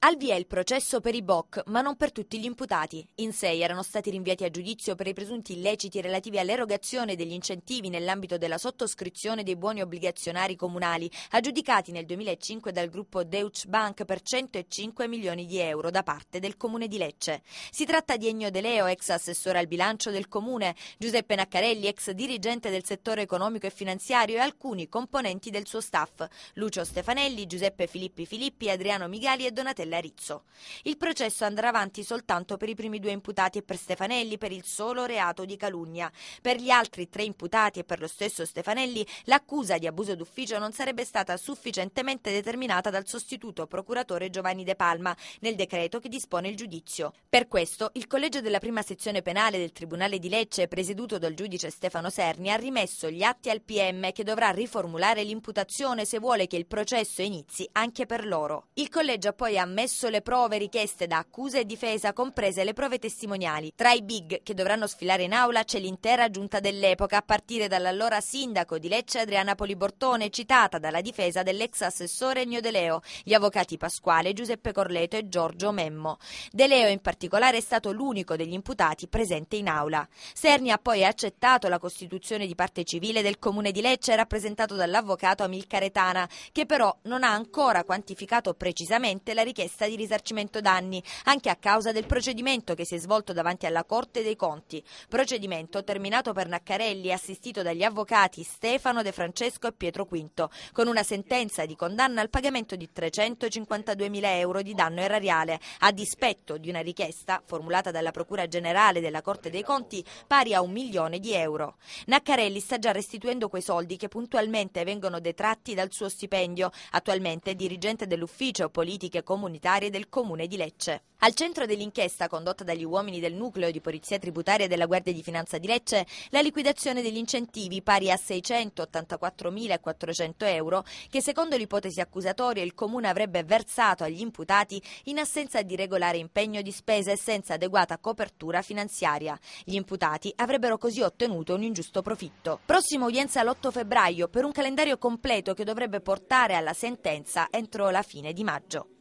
Al via il processo per i BOC, ma non per tutti gli imputati. In sei erano stati rinviati a giudizio per i presunti illeciti relativi all'erogazione degli incentivi nell'ambito della sottoscrizione dei buoni obbligazionari comunali, aggiudicati nel 2005 dal gruppo Deutsche Bank per 105 milioni di euro da parte del comune di Lecce. Si tratta di Ennio De Leo, ex assessore al bilancio del comune, Giuseppe Naccarelli, ex dirigente del settore economico e finanziario e alcuni componenti del suo staff, Lucio Stefanelli, Giuseppe Filippi Filippi, Adriano Migali e Donatello dell'Arizzo. Il processo andrà avanti soltanto per i primi due imputati e per Stefanelli per il solo reato di calunnia. Per gli altri tre imputati e per lo stesso Stefanelli l'accusa di abuso d'ufficio non sarebbe stata sufficientemente determinata dal sostituto procuratore Giovanni De Palma nel decreto che dispone il giudizio. Per questo il collegio della prima sezione penale del Tribunale di Lecce, presieduto dal giudice Stefano Serni, ha rimesso gli atti al PM che dovrà riformulare l'imputazione se vuole che il processo inizi anche per loro. Il collegio ha poi ammesso ammesso le prove richieste da accusa e difesa, comprese le prove testimoniali. Tra i big che dovranno sfilare in aula c'è l'intera giunta dell'epoca, a partire dall'allora sindaco di Lecce Adriana Polibortone, citata dalla difesa dell'ex assessore Ennio De Leo, gli avvocati Pasquale, Giuseppe Corleto e Giorgio Memmo. De Leo in particolare è stato l'unico degli imputati presente in aula. Serni ha poi accettato la costituzione di parte civile del comune di Lecce rappresentato dall'avvocato Amilcare Tana, che però non ha ancora quantificato precisamente la richiesta richiesta di risarcimento danni, anche a causa del procedimento che si è svolto davanti alla Corte dei Conti. Procedimento terminato per Naccarelli, assistito dagli avvocati Stefano De Francesco e Pietro Quinto, con una sentenza di condanna al pagamento di 352.000 euro di danno erariale, a dispetto di una richiesta formulata dalla Procura Generale della Corte dei Conti pari a un milione di euro. Naccarelli sta già restituendo quei soldi che puntualmente vengono detratti dal suo stipendio, attualmente dirigente dell'ufficio politiche comunitarie sanitarie del comune di Lecce. Al centro dell'inchiesta condotta dagli uomini del nucleo di polizia tributaria della Guardia di Finanza di Lecce, la liquidazione degli incentivi pari a 684.400 euro che secondo l'ipotesi accusatoria il comune avrebbe versato agli imputati in assenza di regolare impegno di spese e senza adeguata copertura finanziaria. Gli imputati avrebbero così ottenuto un ingiusto profitto. Prossima udienza l'8 febbraio per un calendario completo che dovrebbe portare alla sentenza entro la fine di maggio.